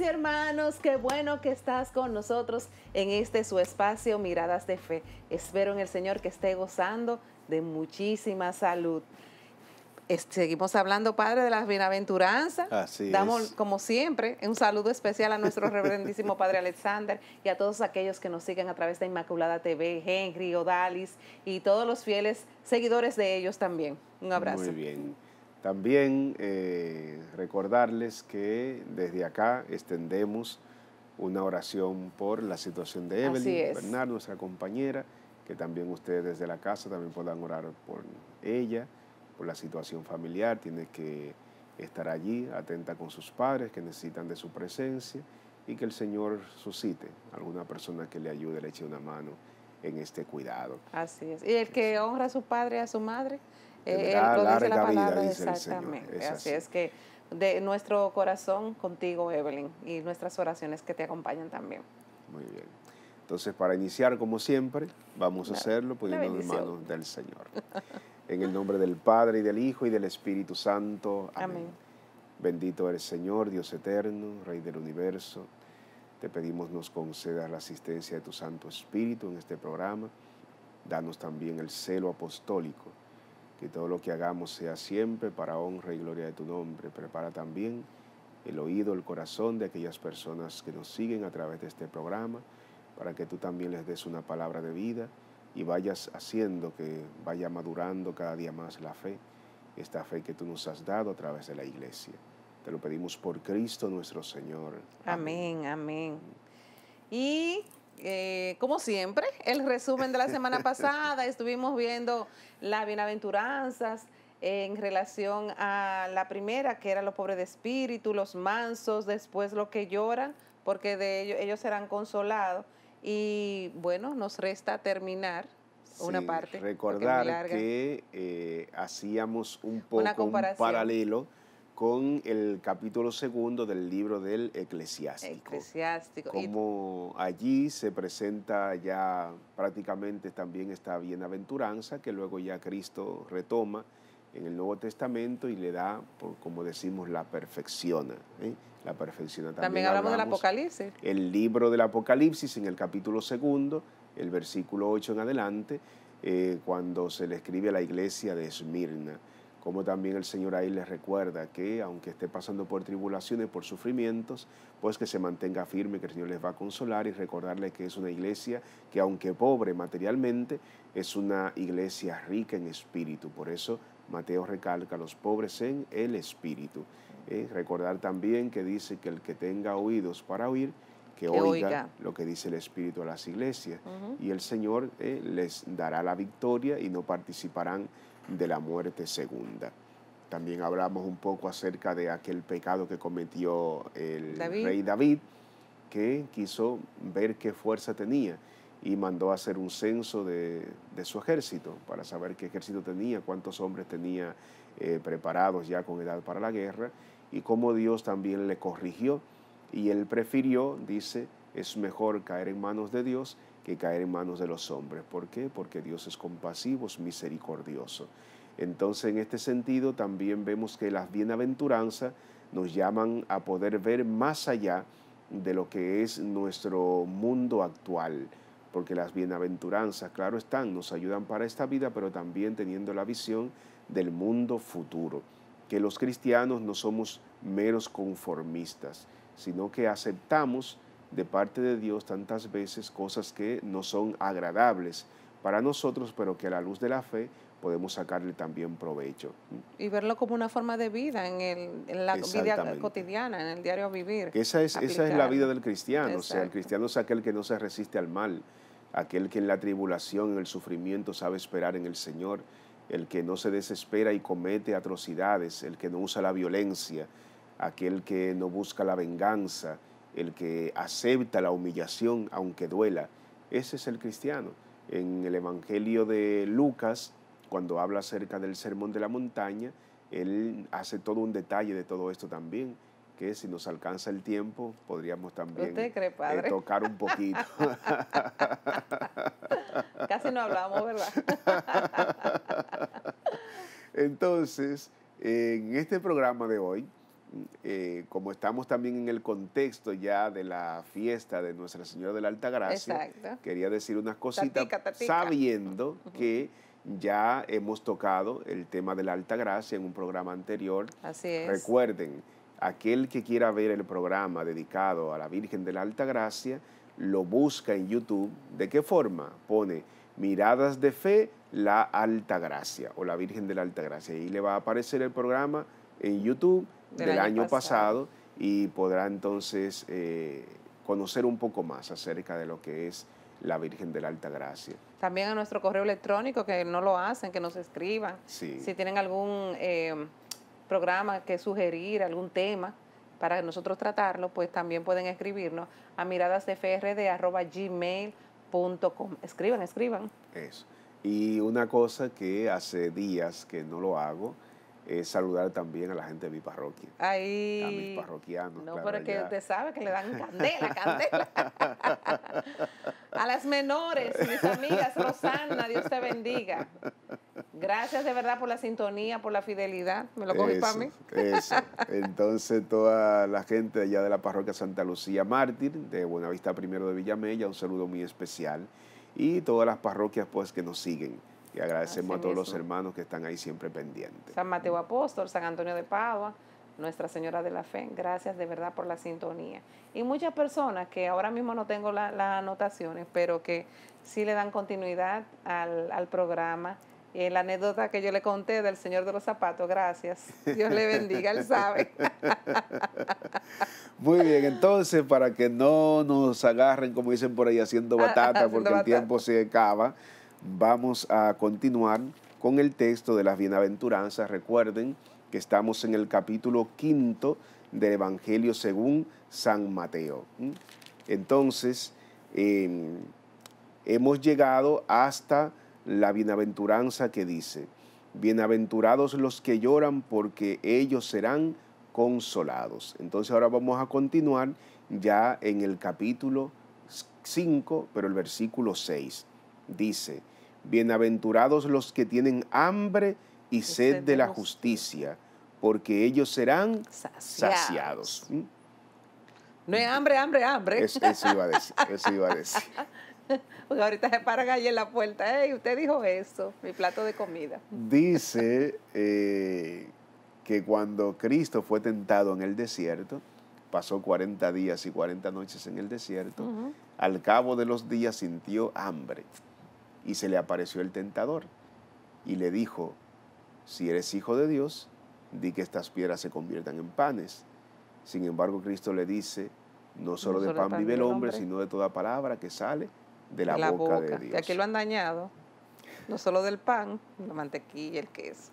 hermanos, qué bueno que estás con nosotros en este su espacio Miradas de Fe. Espero en el Señor que esté gozando de muchísima salud. Seguimos hablando, Padre, de las bienaventuranzas. Damos, como siempre, un saludo especial a nuestro reverendísimo Padre Alexander y a todos aquellos que nos siguen a través de Inmaculada TV, Henry, Odalis y todos los fieles seguidores de ellos también. Un abrazo. Muy bien. También eh, recordarles que desde acá extendemos una oración por la situación de Evelyn nuestra compañera, que también ustedes desde la casa también puedan orar por ella, por la situación familiar, tiene que estar allí, atenta con sus padres que necesitan de su presencia y que el Señor suscite alguna persona que le ayude, le eche una mano en este cuidado. Así es. Y el que honra a su padre y a su madre, él la palabra, exactamente. así, es que de nuestro corazón contigo, Evelyn, y nuestras oraciones que te acompañan también. Muy bien. Entonces, para iniciar, como siempre, vamos a hacerlo poniendo las manos del Señor. en el nombre del Padre, y del Hijo, y del Espíritu Santo. Amén. Bendito eres, Señor, Dios eterno, Rey del universo. Te pedimos nos concedas la asistencia de tu Santo Espíritu en este programa. Danos también el celo apostólico que todo lo que hagamos sea siempre para honra y gloria de tu nombre. Prepara también el oído, el corazón de aquellas personas que nos siguen a través de este programa, para que tú también les des una palabra de vida y vayas haciendo que vaya madurando cada día más la fe, esta fe que tú nos has dado a través de la iglesia. Te lo pedimos por Cristo nuestro Señor. Amén, amén. Y eh, como siempre, el resumen de la semana pasada. Estuvimos viendo las bienaventuranzas en relación a la primera, que era los pobres de espíritu, los mansos, después los que lloran, porque de ellos, ellos serán consolados. Y bueno, nos resta terminar una parte. Recordar que eh, hacíamos un poco un paralelo con el capítulo segundo del libro del Eclesiástico. Eclesiástico. Como allí se presenta ya prácticamente también esta bienaventuranza que luego ya Cristo retoma en el Nuevo Testamento y le da, como decimos, la perfecciona. ¿eh? La perfecciona también. También hablamos, del Apocalipsis. El libro del Apocalipsis en el capítulo segundo, el versículo 8 en adelante, eh, cuando se le escribe a la iglesia de Esmirna como también el Señor ahí les recuerda que aunque esté pasando por tribulaciones, por sufrimientos, pues que se mantenga firme, que el Señor les va a consolar y recordarles que es una iglesia que aunque pobre materialmente, es una iglesia rica en espíritu. Por eso Mateo recalca a los pobres en el espíritu. Eh, recordar también que dice que el que tenga oídos para oír, que, oiga, lo que dice el Espíritu a las iglesias. Y el Señor eh, les dará la victoria y no participarán de la muerte segunda. También hablamos un poco acerca de aquel pecado que cometió el rey David, que quiso ver qué fuerza tenía y mandó hacer un censo de, su ejército para saber qué ejército tenía, cuántos hombres tenía eh, preparados ya con edad para la guerra y cómo Dios también le corrigió. Y él prefirió, dice, es mejor caer en manos de Dios que caer en manos de los hombres. ¿Por qué? Porque Dios es compasivo, es misericordioso. Entonces, en este sentido, también vemos que las bienaventuranzas nos llaman a poder ver más allá de lo que es nuestro mundo actual, porque las bienaventuranzas, claro están, nos ayudan para esta vida, pero también teniendo la visión del mundo futuro, que los cristianos no somos meros conformistas, sino que aceptamos de parte de Dios tantas veces cosas que no son agradables para nosotros, pero que a la luz de la fe podemos sacarle también provecho. Y verlo como una forma de vida en, el, en la vida cotidiana, en el diario vivir. esa, es, esa es la vida del cristiano, o sea, el cristiano es aquel que no se resiste al mal, aquel que en la tribulación, en el sufrimiento sabe esperar en el Señor, el que no se desespera y comete atrocidades, el que no usa la violencia, aquel que no busca la venganza, el que acepta la humillación aunque duela. Ese es el cristiano. En el Evangelio de Lucas, cuando habla acerca del Sermón de la Montaña, él hace todo un detalle de todo esto también, que si nos alcanza el tiempo, podríamos también eh, tocar un poquito. Casi no hablamos, ¿verdad? Entonces, en este programa de hoy, eh, como estamos también en el contexto ya de la fiesta de Nuestra Señora de la Alta Gracia, quería decir unas cositas sabiendo que ya hemos tocado el tema de la Alta Gracia en un programa anterior. Así es. Recuerden, aquel que quiera ver el programa dedicado a la Virgen de la Alta Gracia, lo busca en YouTube. ¿De qué forma? Pone Miradas de Fe, la Alta Gracia o la Virgen de la Alta Gracia. Ahí le va a aparecer el programa en YouTube del, año, pasado. y podrá entonces eh, conocer un poco más acerca de lo que es la Virgen de la Alta Gracia. También a nuestro correo electrónico, que no lo hacen, que nos escriban. Si tienen algún em, programa que sugerir, algún tema para nosotros tratarlo, pues también pueden escribirnos a miradasfrd.gmail.com. Escriban, escriban. Eso. Y una cosa que hace días que no lo hago, es saludar también a la gente de mi parroquia. Ahí. a mis parroquianos. No, claro, es que usted sabe que le dan candela, candela. a las menores, mis amigas, Rosana, Dios te bendiga. Gracias de verdad por la sintonía, por la fidelidad. Me lo cogí para mí. Eso. Entonces, toda la gente allá de la parroquia Santa Lucía Mártir, de Buenavista Primero de Villamella, un saludo muy especial. Y todas las parroquias pues que nos siguen. Y agradecemos a todos los hermanos que están ahí siempre pendientes. San Mateo Apóstol, San Antonio de Padua, Nuestra Señora de la Fe, gracias de verdad por la sintonía. Y muchas personas que ahora mismo no tengo las anotaciones, pero que sí le dan continuidad al, programa. Eh, la anécdota que yo le conté del Señor de los Zapatos, gracias. Dios le bendiga, él sabe. Muy bien, entonces para que no nos agarren, como dicen por ahí, haciendo ah, batata, porque el tiempo se acaba vamos a continuar con el texto de las bienaventuranzas. Recuerden que estamos en el capítulo quinto del Evangelio según San Mateo. Entonces, em, hemos llegado hasta la bienaventuranza que dice, bienaventurados los que lloran porque ellos serán consolados. Entonces ahora vamos a continuar ya en el capítulo 5, pero el versículo 6. Dice, Bienaventurados los que tienen hambre y, sed, de la justicia, porque ellos serán saciados. ¿Mm? No es hambre, hambre, hambre. Eso, iba a decir, Porque ahorita se paran ahí en la puerta. usted dijo eso, mi plato de comida. Dice eh, que cuando Cristo fue tentado en el desierto, pasó 40 días y 40 noches en el desierto, al cabo de los días sintió hambre. Y se le apareció el tentador y le dijo, si eres hijo de Dios, di que estas piedras se conviertan en panes. Sin embargo, Cristo le dice, no solo, de pan, vive el hombre, sino de toda palabra que sale de la, boca, de Dios. Ya que lo han dañado, no solo del pan, la mantequilla, el queso.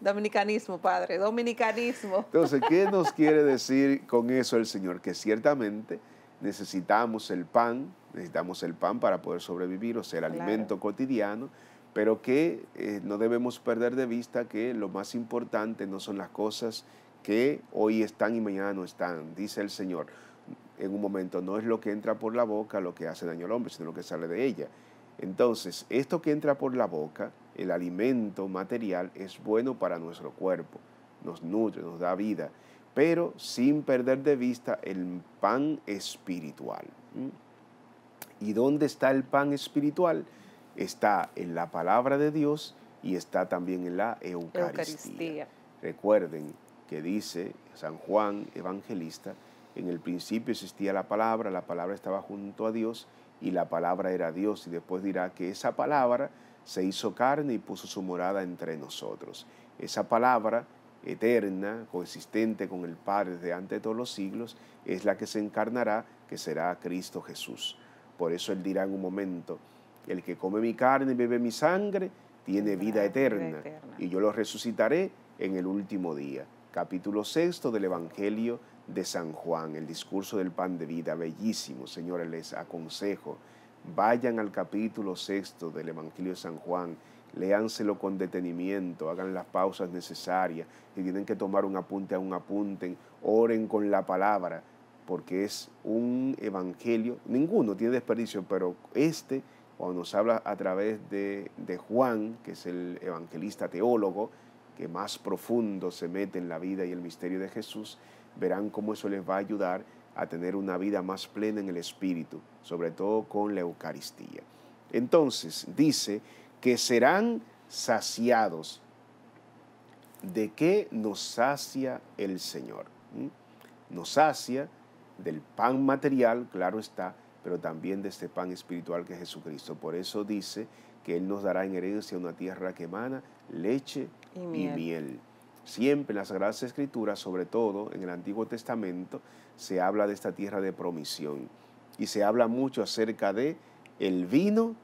Dominicanismo, padre, dominicanismo. Entonces, ¿qué nos quiere decir con eso el Señor? Que ciertamente necesitamos el pan, necesitamos el pan para poder sobrevivir o sea, el alimento cotidiano, pero que eh, no debemos perder de vista que lo más importante no son las cosas que hoy están y mañana no están, dice el Señor. En un momento no es lo que entra por la boca lo que hace daño al hombre, sino lo que sale de ella. Entonces, esto que entra por la boca, el alimento material, es bueno para nuestro cuerpo, nos nutre, nos da vida, pero sin perder de vista el pan espiritual. ¿Y dónde está el pan espiritual? Está en la palabra de Dios y está también en la Eucaristía. Recuerden que dice San Juan Evangelista, en el principio existía la palabra, la palabra estaba junto a Dios y la palabra era Dios. Y después dirá que esa palabra se hizo carne y puso su morada entre nosotros. Esa palabra eterna, coexistente con el Padre de todos los siglos, es la que se encarnará, que será Cristo Jesús. Por eso él dirá en un momento, el que come mi carne y bebe mi sangre tiene vida, eterna, y yo lo resucitaré en el último día. Capítulo sexto del Evangelio de San Juan, el discurso del pan de vida, bellísimo, señores, les aconsejo, vayan al capítulo sexto del Evangelio de San Juan, léanselo con detenimiento, hagan las pausas necesarias, si tienen que tomar un apunte, a un apunten, oren con la palabra, porque es un evangelio, ninguno tiene desperdicio, pero este, cuando nos habla a través de, Juan, que es el evangelista teólogo, que más profundo se mete en la vida y el misterio de Jesús, verán cómo eso les va a ayudar a tener una vida más plena en el Espíritu, sobre todo con la Eucaristía. Entonces, dice que serán saciados. ¿De qué nos sacia el Señor? ¿Mm? Nos sacia del pan material, claro está, pero también de este pan espiritual que es Jesucristo. Por eso dice que Él nos dará en herencia una tierra que emana leche y miel. Siempre en las Sagradas Escrituras, sobre todo en el Antiguo Testamento, se habla de esta tierra de promisión y se habla mucho acerca de el vino,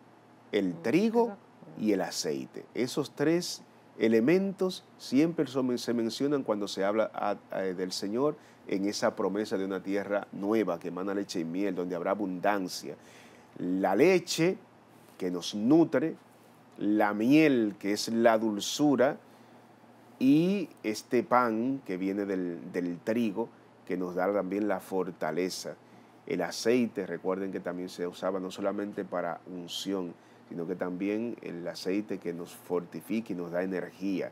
el mm, trigo y el aceite. Esos tres elementos siempre se mencionan cuando se habla del Señor en esa promesa de una tierra nueva que emana leche y miel, donde habrá abundancia. La leche que nos nutre, la miel que es la dulzura y este pan que viene del trigo que nos da también la fortaleza. El aceite, recuerden que también se usaba no solamente para unción, sino que también el aceite que nos fortifica y nos da energía.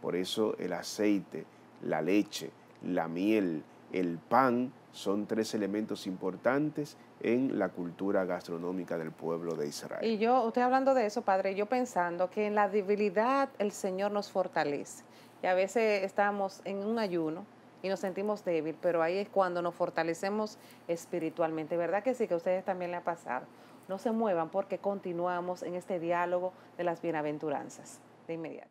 Por eso el aceite, la leche, la miel, el pan son tres elementos importantes en la cultura gastronómica del pueblo de Israel. Y yo, usted hablando de eso, padre, yo pensando que en la debilidad el Señor nos fortalece. Y a veces estamos en un ayuno y nos sentimos débil, pero ahí es cuando nos fortalecemos espiritualmente. ¿Verdad que sí? Que a ustedes también le ha pasado. No se muevan porque continuamos en este diálogo de las bienaventuranzas. De inmediato.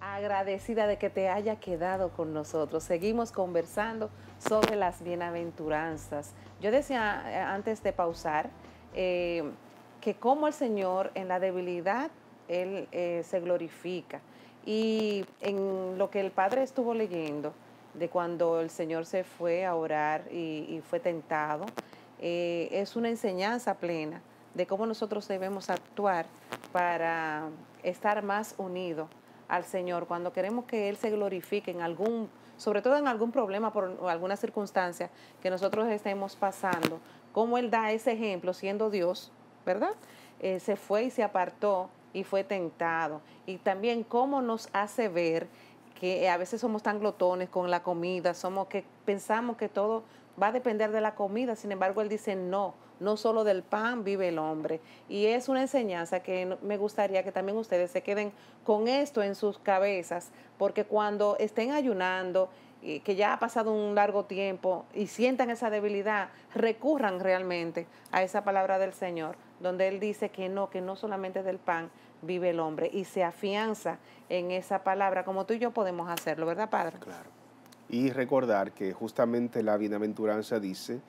agradecida de que te haya quedado con nosotros. Seguimos conversando sobre las bienaventuranzas. Yo decía eh, antes de pausar eh, que como el Señor en la debilidad, Él eh, se glorifica. Y en lo que el Padre estuvo leyendo, de cuando el Señor se fue a orar y, fue tentado, eh, es una enseñanza plena de cómo nosotros debemos actuar para estar más unidos al Señor, cuando queremos que Él se glorifique en algún, sobre todo en algún problema por alguna circunstancia que nosotros estemos pasando, cómo Él da ese ejemplo siendo Dios, ¿verdad? Eh, se fue y se apartó y fue tentado. Y también cómo nos hace ver que eh, a veces somos tan glotones con la comida, somos que pensamos que todo va a depender de la comida, sin embargo él dice no, no solo del pan vive el hombre. Y es una enseñanza que me gustaría que también ustedes se queden con esto en sus cabezas, porque cuando estén ayunando, y que ya ha pasado un largo tiempo y sientan esa debilidad, recurran realmente a esa palabra del Señor, donde él dice que no, que no solamente del pan vive el hombre y se afianza en esa palabra, como tú y yo podemos hacerlo, ¿verdad, Padre? Claro. Y recordar que justamente la bienaventuranza dice,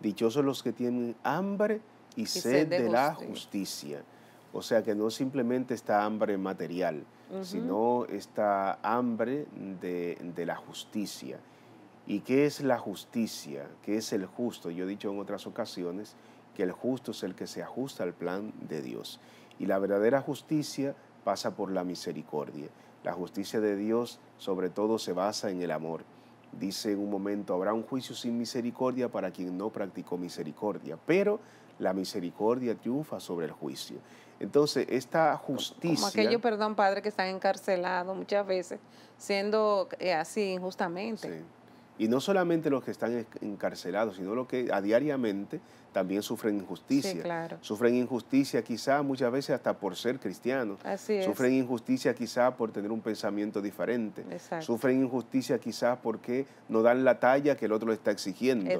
dichosos los que tienen hambre y, sed, de, la justicia. O sea que no simplemente esta hambre material, sino esta hambre de, de la justicia. ¿Y qué es la justicia? ¿Qué es el justo? Yo he dicho en otras ocasiones el justo es el que se ajusta al plan de Dios. Y la verdadera justicia pasa por la misericordia. La justicia de Dios sobre todo se basa en el amor. Dice en un momento, habrá un juicio sin misericordia para quien no practicó misericordia, pero la misericordia triunfa sobre el juicio. Entonces, esta justicia... Como aquello, perdón, padre, que están encarcelados muchas veces, siendo eh, así injustamente. Y no solamente los que están encarcelados, sino los que a diariamente también sufren injusticia. Sufren injusticia quizás muchas veces hasta por ser cristianos. sufren injusticia quizás por tener un pensamiento diferente. Sufren injusticia quizás porque no dan la talla que el otro está exigiendo.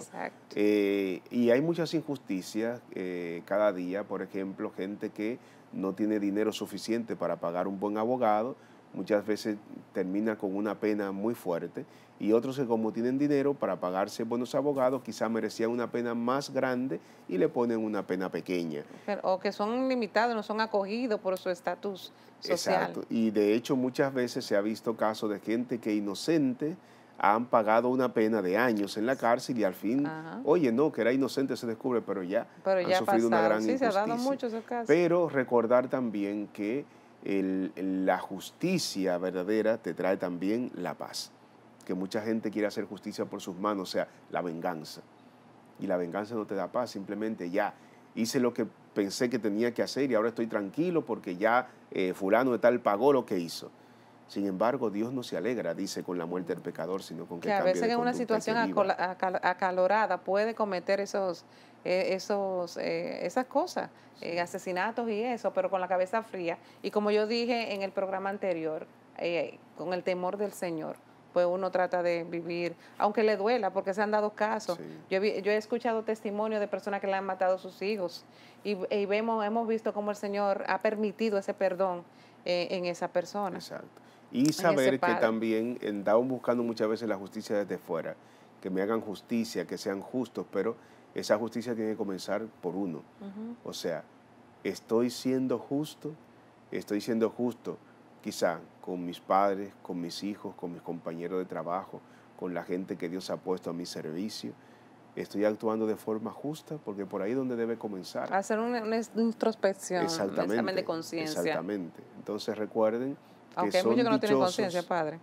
Eh, y hay muchas injusticias eh, cada día, por ejemplo, gente que no tiene dinero suficiente para pagar un buen abogado, muchas veces termina con una pena muy fuerte y otros que como tienen dinero para pagarse buenos abogados, quizás merecían una pena más grande y le ponen una pena pequeña. o que son limitados, no son acogidos por su estatus social. Exacto. Y de hecho muchas veces se ha visto casos de gente que inocente han pagado una pena de años en la cárcel y al fin, oye, no, que era inocente se descubre, pero ya, ha sufrido una gran sí, Se ha dado mucho Pero recordar también que la justicia verdadera te trae también la paz que mucha gente quiere hacer justicia por sus manos, o sea, la venganza. Y la venganza no te da paz, simplemente ya hice lo que pensé que tenía que hacer y ahora estoy tranquilo porque ya eh, fulano de tal pagó lo que hizo. Sin embargo, Dios no se alegra, dice, con la muerte del pecador, sino con que... Que a veces en una situación acalorada puede cometer esos, e, esos, eh, esas cosas, eh, asesinatos y eso, pero con la cabeza fría. Y como yo dije en el programa anterior, con el temor del Señor pues uno trata de vivir, aunque le duela, porque se han dado casos. Yo, yo, he escuchado testimonio de personas que le han matado a sus hijos y, vemos, hemos visto cómo el Señor ha permitido ese perdón eh, en esa persona. Exacto. Y saber que también andamos buscando muchas veces la justicia desde fuera, que me hagan justicia, que sean justos, pero esa justicia tiene que comenzar por uno. O sea, estoy siendo justo, estoy siendo justo quizá con mis padres, con mis hijos, con mis compañeros de trabajo, con la gente que Dios ha puesto a mi servicio. Estoy actuando de forma justa porque por ahí es donde debe comenzar. Hacer una, introspección, examen de conciencia. Exactamente. Entonces recuerden que Aunque hay muchos que no tienen conciencia, padre.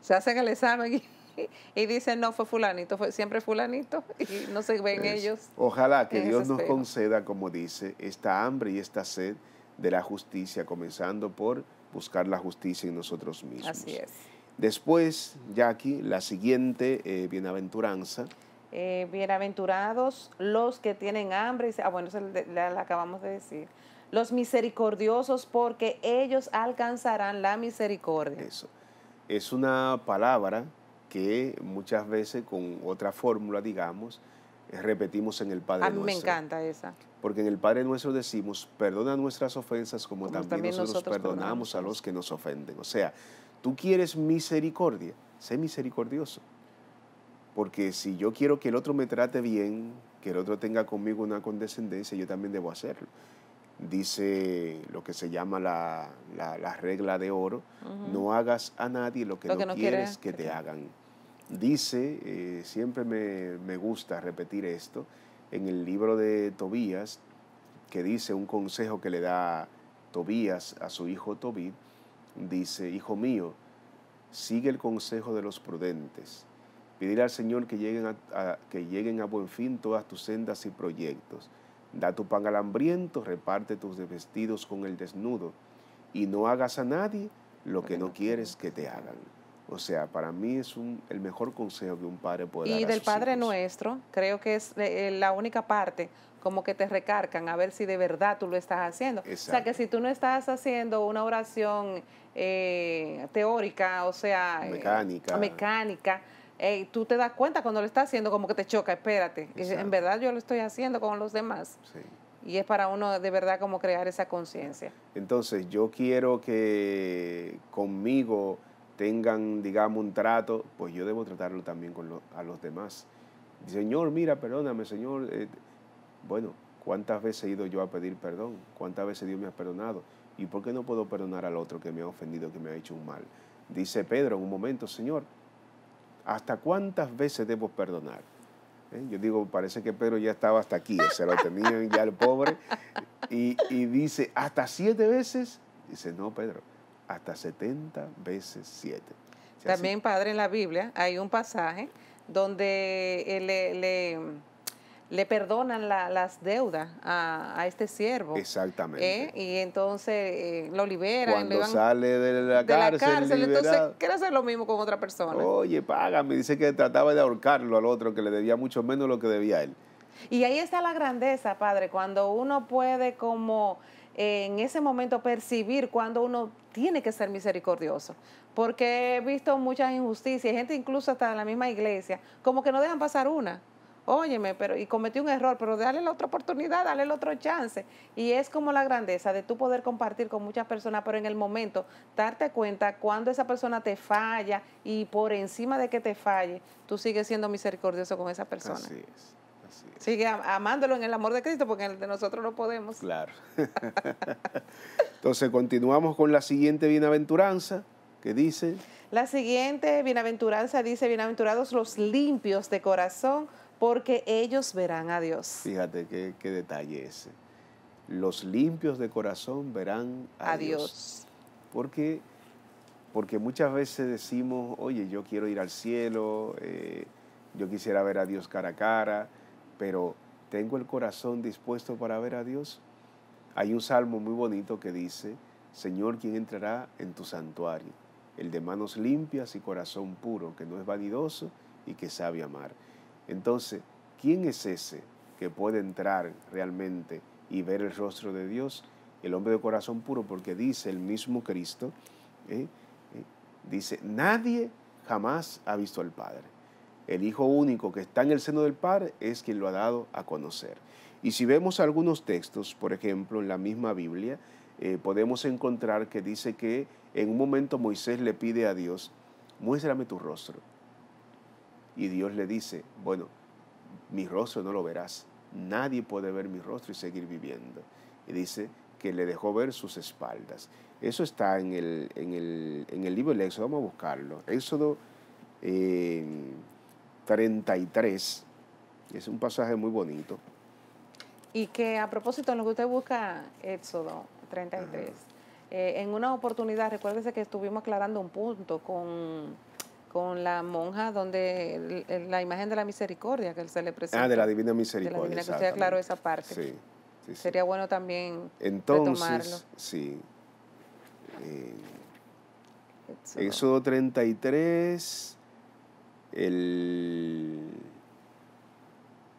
Se hacen el examen y, dicen, no, fue fulanito, fue siempre fulanito y no se ven ellos. Ojalá que Dios nos conceda, como dice, esta hambre y esta sed de la justicia, comenzando por buscar la justicia en nosotros mismos. Así es. Después, Jackie, la siguiente eh, bienaventuranza. Eh, bienaventurados los que tienen hambre. Ah, bueno, eso la, acabamos de decir los misericordiosos, porque ellos alcanzarán la misericordia. Eso. Es una palabra que muchas veces con otra fórmula, digamos, repetimos en el Padre A mí me encanta esa. Porque en el Padre nuestro decimos, perdona nuestras ofensas como, también, nosotros, perdonamos, a los que nos ofenden. O sea, tú quieres misericordia, sé misericordioso. Porque si yo quiero que el otro me trate bien, que el otro tenga conmigo una condescendencia, yo también debo hacerlo. Dice lo que se llama la, regla de oro, no hagas a nadie lo que, no, quieres que te hagan. Dice, eh, siempre me, me gusta repetir esto, en el libro de Tobías, que dice un consejo que le da Tobías a su hijo Tobit dice, hijo mío, sigue el consejo de los prudentes. Pedir al Señor que lleguen a, que lleguen a buen fin todas tus sendas y proyectos. Da tu pan al hambriento, reparte tus vestidos con el desnudo, y no hagas a nadie lo que no quieres que te hagan. O sea, para mí es un, el mejor consejo que un padre puede dar. Y del Padre Nuestro, creo que es eh, eh, la única parte como que te recargan a ver si de verdad tú lo estás haciendo. O sea, que si tú no estás haciendo una oración eh, teórica, o sea, mecánica, mecánica tú te das cuenta cuando lo estás haciendo como que te choca, espérate, en verdad yo lo estoy haciendo con los demás. Sí. Y es para uno de verdad como crear esa conciencia. Entonces, yo quiero que conmigo tengan, digamos, un trato, pues yo debo tratarlo también con a los demás. Señor, mira, perdóname, Señor. Eh, bueno, ¿cuántas veces he ido yo a pedir perdón? ¿Cuántas veces Dios me ha perdonado? ¿Y por qué no puedo perdonar al otro que me ha ofendido, que me ha hecho un mal? Dice Pedro en un momento, Señor, ¿hasta cuántas veces debo perdonar? ¿Eh? Yo digo, parece que Pedro ya estaba hasta aquí, se lo tenía ya el pobre. y dice, ¿hasta siete veces? Dice, no, Pedro, hasta 70 veces 7. También, padre, en la Biblia hay un pasaje donde eh, le, le, perdonan las deudas a, este siervo. Exactamente. ¿eh? Y entonces eh, lo liberan. Cuando sale de la cárcel. la cárcel entonces quiere hacer lo mismo con otra persona. Oye, págame. Dice que trataba de ahorcarlo al otro, que le debía mucho menos lo que debía él. Y ahí está la grandeza, padre, cuando uno puede como en ese momento percibir cuando uno tiene que ser misericordioso, porque he visto muchas injusticias, gente incluso hasta en la misma iglesia, como que no dejan pasar una. Óyeme, pero y cometí un error, pero dale la otra oportunidad, dale el otro chance. Y es como la grandeza de tú poder compartir con muchas personas, pero en el momento darte cuenta cuando esa persona te falla y por encima de que te falle, tú sigues siendo misericordioso con esa persona. Así es. Sigue amándolo en el amor de Cristo, porque en el de nosotros no podemos. Claro. Entonces continuamos con la siguiente bienaventuranza que dice. La siguiente bienaventuranza dice, bienaventurados los limpios de corazón, porque ellos verán a Dios. Fíjate qué, qué detalle ese. Los limpios de corazón verán a, Dios. Porque, porque muchas veces decimos, oye, yo quiero ir al cielo, eh, yo quisiera ver a Dios cara a cara pero ¿tengo el corazón dispuesto para ver a Dios? Hay un salmo muy bonito que dice, Señor, ¿quién entrará en tu santuario? El de manos limpias y corazón puro, que no es vanidoso y que sabe amar. Entonces, ¿quién es ese que puede entrar realmente y ver el rostro de Dios? El hombre de corazón puro, porque dice el mismo Cristo, ¿eh? ¿Eh? dice, nadie jamás ha visto al Padre el Hijo único que está en el seno del Padre es quien lo ha dado a conocer. Y si vemos algunos textos, por ejemplo, en la misma Biblia, eh, podemos encontrar que dice que en un momento Moisés le pide a Dios, muéstrame tu rostro. Y Dios le dice, bueno, mi rostro no lo verás, nadie puede ver mi rostro y seguir viviendo. Y dice que le dejó ver sus espaldas. Eso está en el, en el, libro del Éxodo, vamos a buscarlo. Éxodo... Eh, 33. Es un pasaje muy bonito. Y que a propósito, en lo que usted busca, Éxodo 33, eh, en una oportunidad, recuérdese que estuvimos aclarando un punto con, la monja donde la imagen de la misericordia que él se le presenta. Ah, de la divina misericordia. De la divina aclaró esa parte. Sería bueno también Entonces, Sí. Eh, Éxodo 33 el...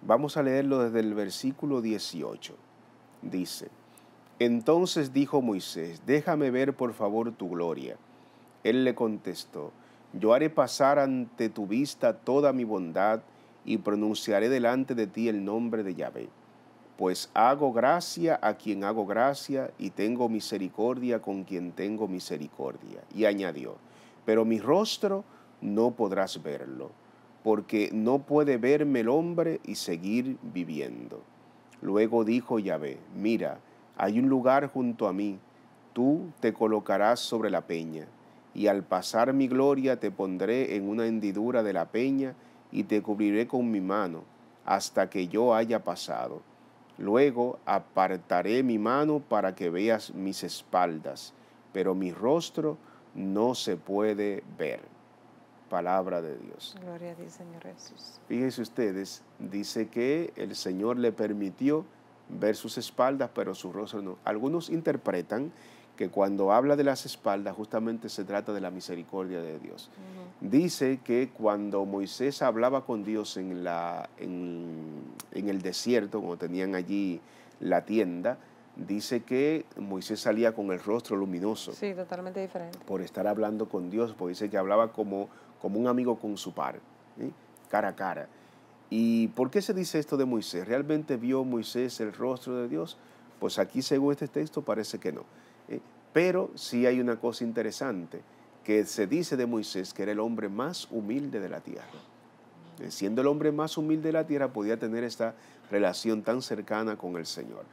Vamos a leerlo desde el versículo 18. Dice, entonces dijo Moisés, déjame ver por favor tu gloria. Él le contestó, yo haré pasar ante tu vista toda mi bondad y pronunciaré delante de ti el nombre de Yahvé. Pues hago gracia a quien hago gracia y tengo misericordia con quien tengo misericordia. Y añadió, pero mi rostro no podrás verlo, porque no puede verme el hombre y seguir viviendo. Luego dijo Yahvé, mira, hay un lugar junto a mí, tú te colocarás sobre la peña, y al pasar mi gloria te pondré en una hendidura de la peña y te cubriré con mi mano hasta que yo haya pasado. Luego apartaré mi mano para que veas mis espaldas, pero mi rostro no se puede ver palabra de Dios. Gloria a ti, Señor Jesús. Fíjense ustedes, dice que el Señor le permitió ver sus espaldas, pero su rostro no. Algunos interpretan que cuando habla de las espaldas justamente se trata de la misericordia de Dios. Dice que cuando Moisés hablaba con Dios en, el desierto, cuando tenían allí la tienda, dice que Moisés salía con el rostro luminoso. Sí, totalmente diferente. Por estar hablando con Dios, porque dice que hablaba como como un amigo con su par, cara a cara. ¿Y por qué se dice esto de Moisés? ¿Realmente vio Moisés el rostro de Dios? Pues aquí según este texto parece que no. ¿eh? Pero sí hay una cosa interesante, que se dice de Moisés que era el hombre más humilde de la tierra. Eh, siendo el hombre más humilde de la tierra podía tener esta relación tan cercana con el Señor.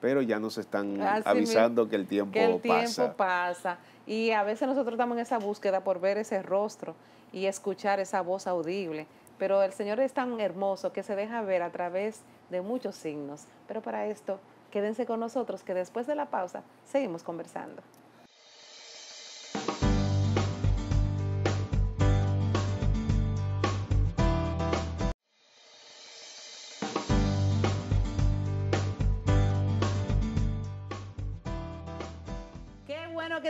Pero ya nos están ah, avisando que el tiempo pasa. el tiempo pasa. Y a veces nosotros estamos en esa búsqueda por ver ese rostro y escuchar esa voz audible. Pero el Señor es tan hermoso que se deja ver a través de muchos signos. Pero para esto, quédense con nosotros que después de la pausa seguimos conversando.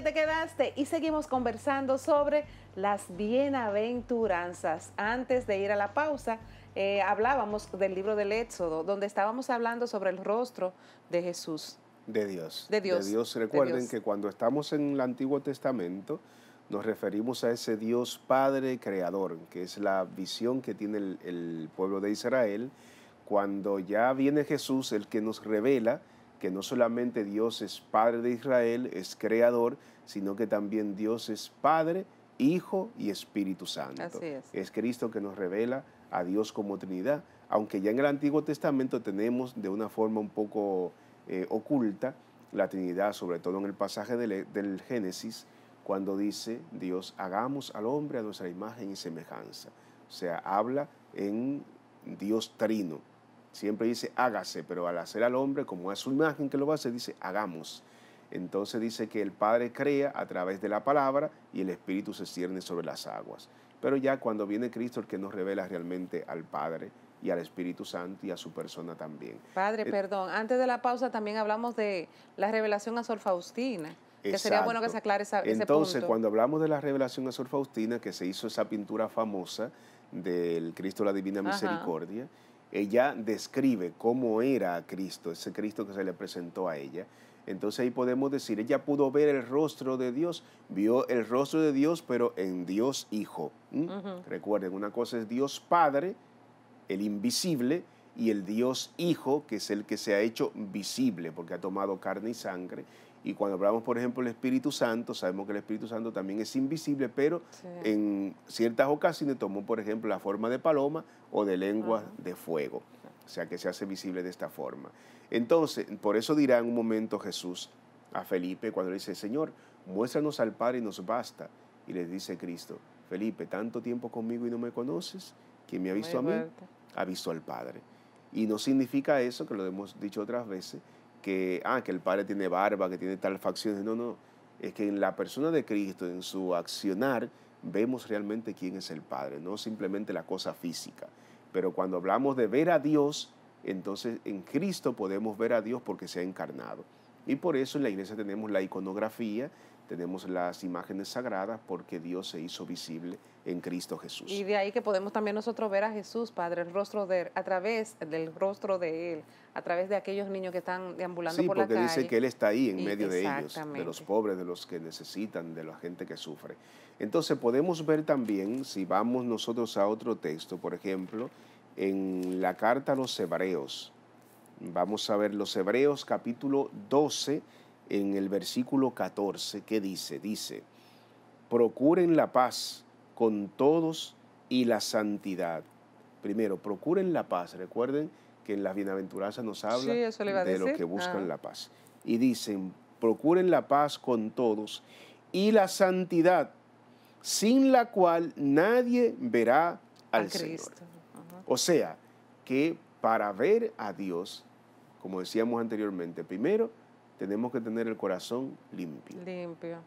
te quedaste y seguimos conversando sobre las bienaventuranzas. Antes de ir a la pausa, eh, hablábamos del libro del Éxodo, donde estábamos hablando sobre el rostro de Jesús. De Dios. De Dios. Recuerden que cuando estamos en el Antiguo Testamento, nos referimos a ese Dios Padre Creador, que es la visión que tiene el pueblo de Israel. Cuando ya viene Jesús, el que nos revela que no solamente Dios es Padre de Israel, es Creador, sino que también Dios es Padre, Hijo y Espíritu Santo. Así es. es Cristo que nos revela a Dios como Trinidad, aunque ya en el Antiguo Testamento tenemos de una forma un poco eh, oculta la Trinidad, sobre todo en el pasaje del, del Génesis, cuando dice Dios, hagamos al hombre a nuestra imagen y semejanza. O sea, habla en Dios trino siempre dice hágase, pero al hacer al hombre, como es su imagen que lo hace, dice hagamos. Entonces dice que el Padre crea a través de la palabra y el Espíritu se cierne sobre las aguas. Pero ya cuando viene Cristo, el que nos revela realmente al Padre y al Espíritu Santo y a su persona también. Padre, eh, perdón, antes de la pausa también hablamos de la revelación a Sor Faustina. Que sería bueno que se aclare Entonces, ese punto. Entonces, cuando hablamos de la revelación a Sor Faustina, que se hizo esa pintura famosa del Cristo la Divina Misericordia, ella describe cómo era Cristo, ese Cristo que se le presentó a ella. Entonces ahí podemos decir, ella pudo ver el rostro de Dios, vio el rostro de Dios, pero en Dios Hijo. Recuerden, una cosa es Dios Padre, el invisible, y el Dios Hijo, que es el que se ha hecho visible, porque ha tomado carne y sangre, y cuando hablamos, por ejemplo, del Espíritu Santo, sabemos que el Espíritu Santo también es invisible, pero en ciertas ocasiones tomó, por ejemplo, la forma de paloma o de lengua de fuego. O sea, que se hace visible de esta forma. Entonces, por eso dirá en un momento Jesús a Felipe cuando le dice, Señor, muéstranos al Padre y nos basta. Y le dice Cristo, Felipe, tanto tiempo conmigo y no me conoces, quien me ha visto a mí, ha visto al Padre. Y no significa eso, que lo hemos dicho otras veces, Ah, que, el padre tiene barba, que tiene tal facción... No, no. Es que en la persona de Cristo, en su accionar, vemos realmente quién es el Padre, no simplemente la cosa física. Pero cuando hablamos de ver a Dios, entonces en Cristo podemos ver a Dios porque se ha encarnado. Y por eso en la iglesia tenemos la iconografía tenemos las imágenes sagradas porque Dios se hizo visible en Cristo Jesús. Y de ahí que podemos también nosotros ver a Jesús, Padre, el rostro de a través del rostro de Él, a través de aquellos niños que están deambulando por la calle. Sí, porque dice que Él está ahí en medio de ellos, de los pobres, de los que necesitan, de la gente que sufre. Entonces podemos ver también, si vamos nosotros a otro texto, por ejemplo, en la carta a los Hebreos, vamos a ver los Hebreos capítulo 12, en el versículo 14 que dice, dice, procuren la paz con todos y la santidad. Primero, procuren la paz. Recuerden que en las Bienaventuradas nos habla de los que buscan ah. la paz. Y dicen, procuren la paz con todos y la santidad, sin la cual nadie verá al Señor. O sea, que para ver a Dios, como decíamos anteriormente, primero tenemos que tener el corazón limpio. Limpio.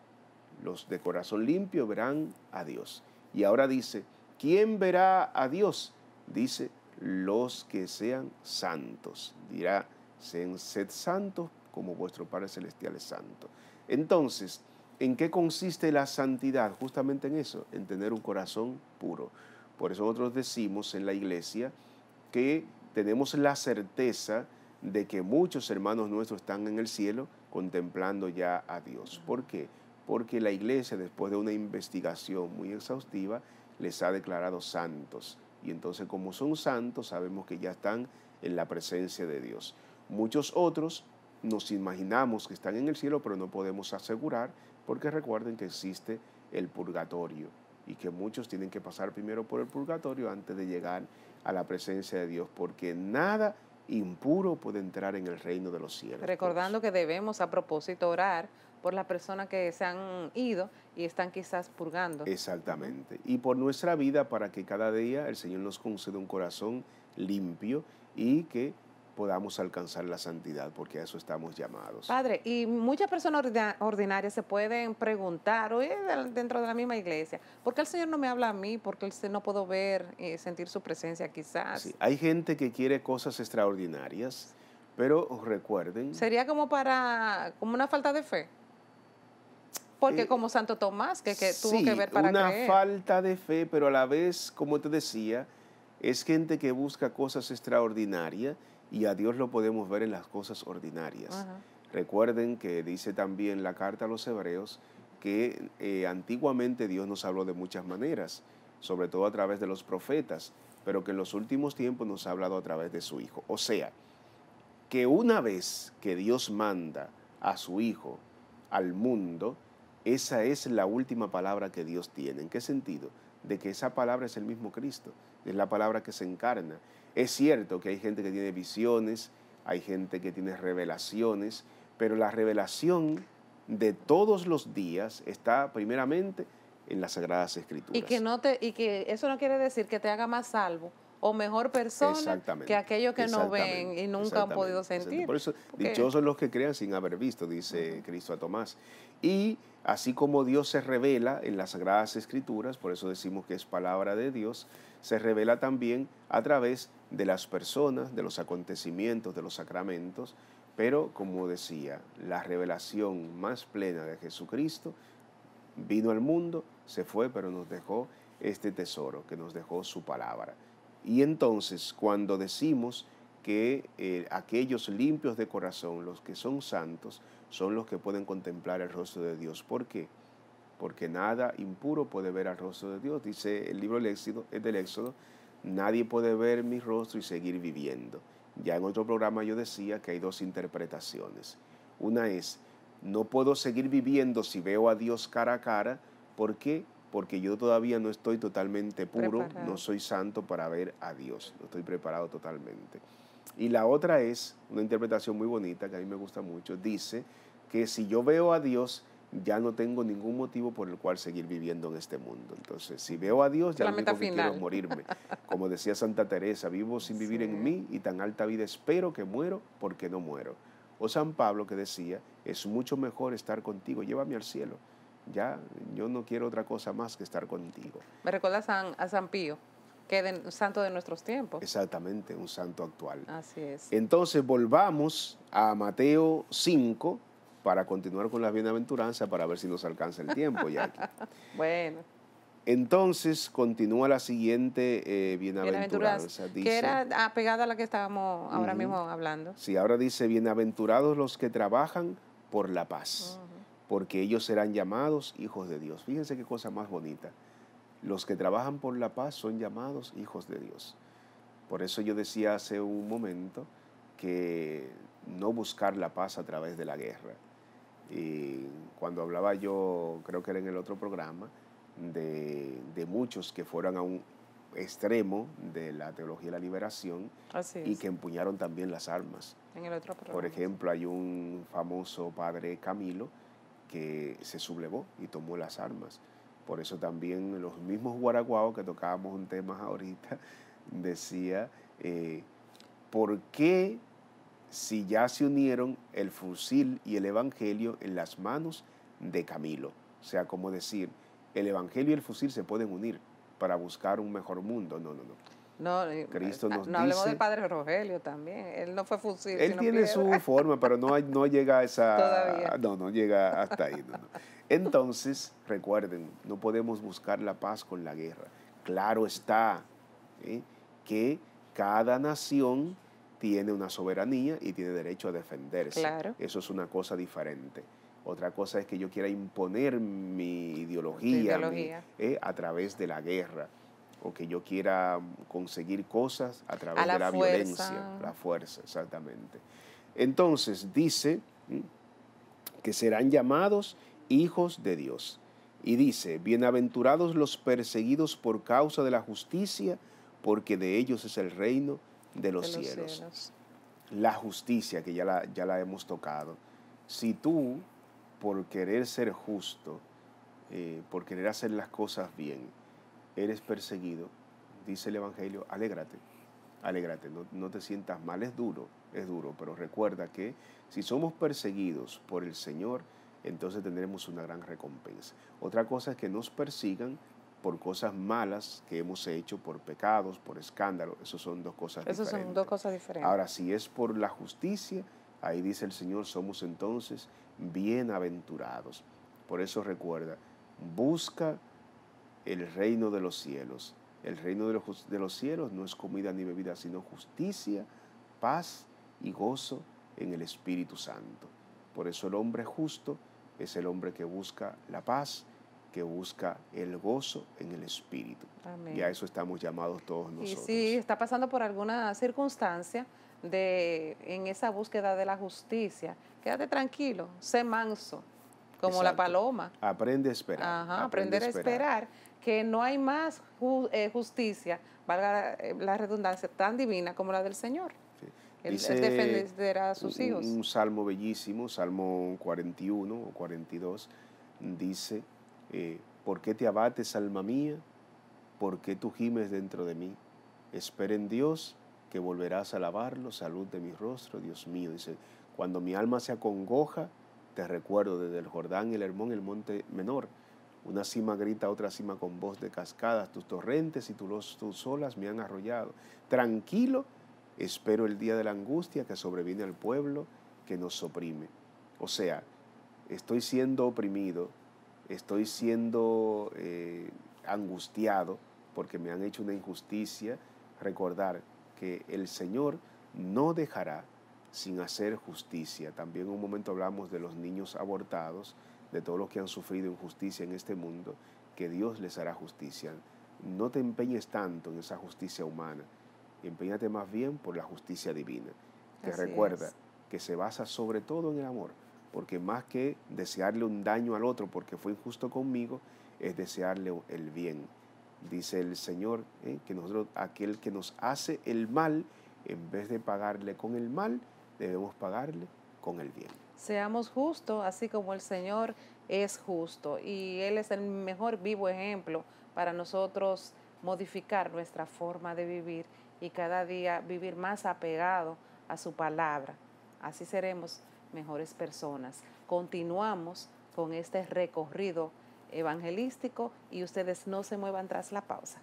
Los de corazón limpio verán a Dios. Y ahora dice, ¿quién verá a Dios? Dice, los que sean santos. Dirá, sed santos como vuestro Padre Celestial es santo. Entonces, ¿en qué consiste la santidad? Justamente en eso, en tener un corazón puro. Por eso nosotros decimos en la iglesia que tenemos la certeza de que muchos hermanos nuestros están en el cielo contemplando ya a Dios. ¿Por qué? Porque la iglesia, después de una investigación muy exhaustiva, les ha declarado santos. Y entonces como son santos, sabemos que ya están en la presencia de Dios. Muchos otros nos imaginamos que están en el cielo, pero no podemos asegurar, porque recuerden que existe el purgatorio y que muchos tienen que pasar primero por el purgatorio antes de llegar a la presencia de Dios, porque nada impuro puede entrar en el reino de los cielos. Pues. Recordando que debemos a propósito orar por las personas que se han ido y están quizás purgando. Exactamente. Y por nuestra vida para que cada día el Señor nos conceda un corazón limpio y que podamos alcanzar la santidad, porque a eso estamos llamados. Padre, y muchas personas ordinarias se pueden preguntar, oye, dentro de la misma iglesia, ¿por qué el Señor no me habla a mí? ¿Por qué no puedo ver, y sentir su presencia quizás? Sí, hay gente que quiere cosas extraordinarias, pero recuerden... Sería como para, como una falta de fe. Porque eh, como Santo Tomás, que, tuvo que ver para una falta de fe, pero a la vez, como te decía, es gente que busca cosas extraordinarias y a Dios lo podemos ver en las cosas ordinarias. Recuerden que dice también la carta a los hebreos que eh, antiguamente Dios nos habló de muchas maneras, sobre todo a través de los profetas, pero que en los últimos tiempos nos ha hablado a través de su Hijo. O sea, que una vez que Dios manda a su Hijo al mundo, esa es la última palabra que Dios tiene. ¿En qué sentido? De que esa palabra es el mismo Cristo, es la palabra que se encarna, es cierto que hay gente que tiene visiones, hay gente que tiene revelaciones, pero la revelación de todos los días está primeramente en las Sagradas Escrituras. Y que, no y que eso no quiere decir que te haga más salvo o mejor persona que aquellos que no ven y nunca han podido sentir. Por eso, dichosos los que crean sin haber visto, dice Cristo a Tomás. Y así como Dios se revela en las Sagradas Escrituras, por eso decimos que es palabra de Dios, se revela también a través de de las personas, de los acontecimientos, de los sacramentos, pero como decía, la revelación más plena de Jesucristo vino al mundo, se fue, pero nos dejó este tesoro que nos dejó su palabra. Y entonces cuando decimos que eh, aquellos limpios de corazón, los que son santos, son los que pueden contemplar el rostro de Dios. ¿Por qué? Porque nada impuro puede ver al rostro de Dios, dice el libro del Éxodo Nadie puede ver mi rostro y seguir viviendo. Ya en otro programa yo decía que hay dos interpretaciones. Una es, no puedo seguir viviendo si veo a Dios cara a cara. ¿Por qué? Porque yo todavía no estoy totalmente puro, no soy santo para ver a Dios, no estoy preparado totalmente. Y la otra es, una interpretación muy bonita que a mí me gusta mucho, dice que si yo veo a Dios, ya no tengo ningún motivo por el cual seguir viviendo en este mundo. Entonces, si veo a Dios, ya no quiero morirme. Como decía Santa Teresa, vivo sin vivir en mí y tan alta vida espero que muero porque no muero. O San Pablo que decía, es mucho mejor estar contigo, llévame al cielo. Ya, yo no quiero otra cosa más que estar contigo. Me recuerda a San, Pío que es un santo de nuestros tiempos. Exactamente, un santo actual. Así es. Entonces volvamos a Mateo 5, para continuar con las bienaventuranzas para ver si nos alcanza el tiempo, ya. bueno. Entonces continúa la siguiente eh, bienaventuranza. que era apegada a la que estábamos ahora mismo hablando. Sí, ahora dice, bienaventurados los que trabajan por la paz, porque ellos serán llamados hijos de Dios. Fíjense qué cosa más bonita. Los que trabajan por la paz son llamados hijos de Dios. Por eso yo decía hace un momento que no buscar la paz a través de la guerra y cuando hablaba yo, creo que era en el otro programa, de, muchos que fueron a un extremo de la teología de la liberación y que empuñaron también las armas. En el otro programa. Por ejemplo, hay un famoso padre Camilo que se sublevó y tomó las armas. Por eso también los mismos guaraguaos que tocábamos un tema ahorita decía, eh, ¿por qué si ya se unieron el fusil y el Evangelio en las manos de Camilo. O sea, como decir, el Evangelio y el fusil se pueden unir para buscar un mejor mundo. No, no, no. No, eh, Cristo ah, nos no hablemos del Padre Rogelio también. Él no fue fusil. Él tiene su forma, pero no, no llega a esa. Todavía. No, no llega hasta ahí. Entonces, recuerden, no podemos buscar la paz con la guerra. Claro está ¿eh? que cada nación tiene una soberanía y tiene derecho a defenderse. Eso es una cosa diferente. Otra cosa es que yo quiera imponer mi ideología, eh, a través de la guerra o que yo quiera conseguir cosas a través de la violencia, la fuerza, exactamente. Entonces dice que serán llamados hijos de Dios. Y dice, bienaventurados los perseguidos por causa de la justicia, porque de ellos es el reino de los, cielos. La justicia, que ya la, ya la hemos tocado. Si tú, por querer ser justo, eh, por querer hacer las cosas bien, eres perseguido, dice el Evangelio, alégrate, alégrate, no, no te sientas mal, es duro, es duro, pero recuerda que si somos perseguidos por el Señor, entonces tendremos una gran recompensa. Otra cosa es que nos persigan por cosas malas que hemos hecho, por pecados, por escándalo. Esas son dos cosas diferentes. son dos cosas diferentes. Ahora, si es por la justicia, ahí dice el Señor, somos entonces bienaventurados. Por eso recuerda, busca el reino de los cielos. El reino de los, de los cielos no es comida ni bebida, sino justicia, paz y gozo en el Espíritu Santo. Por eso el hombre justo es el hombre que busca la paz que busca el gozo en el Espíritu. Y a eso estamos llamados todos nosotros. Y si está pasando por alguna circunstancia de, en esa búsqueda de la justicia, quédate tranquilo, sé manso, como la paloma. Aprende a esperar. aprende aprender a esperar. que no hay más eh, justicia, valga eh, la, redundancia, tan divina como la del Señor. Él, defenderá a sus hijos. Un salmo bellísimo, Salmo 41 o 42, dice, eh, ¿por qué te abates, alma mía? ¿Por qué tú gimes dentro de mí? Espera en Dios que volverás a alabarlo, salud de mi rostro, Dios mío. Dice, cuando mi alma se acongoja, te recuerdo desde el Jordán, el Hermón, el monte menor. Una cima grita otra cima con voz de cascadas, tus torrentes y tus olas me han arrollado. Tranquilo, espero el día de la angustia que sobreviene al pueblo que nos oprime. O sea, estoy siendo oprimido, estoy siendo eh, angustiado porque me han hecho una injusticia, recordar que el Señor no dejará sin hacer justicia. También en un momento hablamos de los niños abortados, de todos los que han sufrido injusticia en este mundo, que Dios les hará justicia. No te empeñes tanto en esa justicia humana, empeñate más bien por la justicia divina, que recuerda que se basa sobre todo en el amor porque más que desearle un daño al otro porque fue injusto conmigo, es desearle el bien. Dice el Señor ¿eh? que nosotros, aquel que nos hace el mal, en vez de pagarle con el mal, debemos pagarle con el bien. Seamos justos, así como el Señor es justo. Y Él es el mejor vivo ejemplo para nosotros modificar nuestra forma de vivir y cada día vivir más apegado a su palabra. Así seremos mejores personas. Continuamos con este recorrido evangelístico y ustedes no se muevan tras la pausa.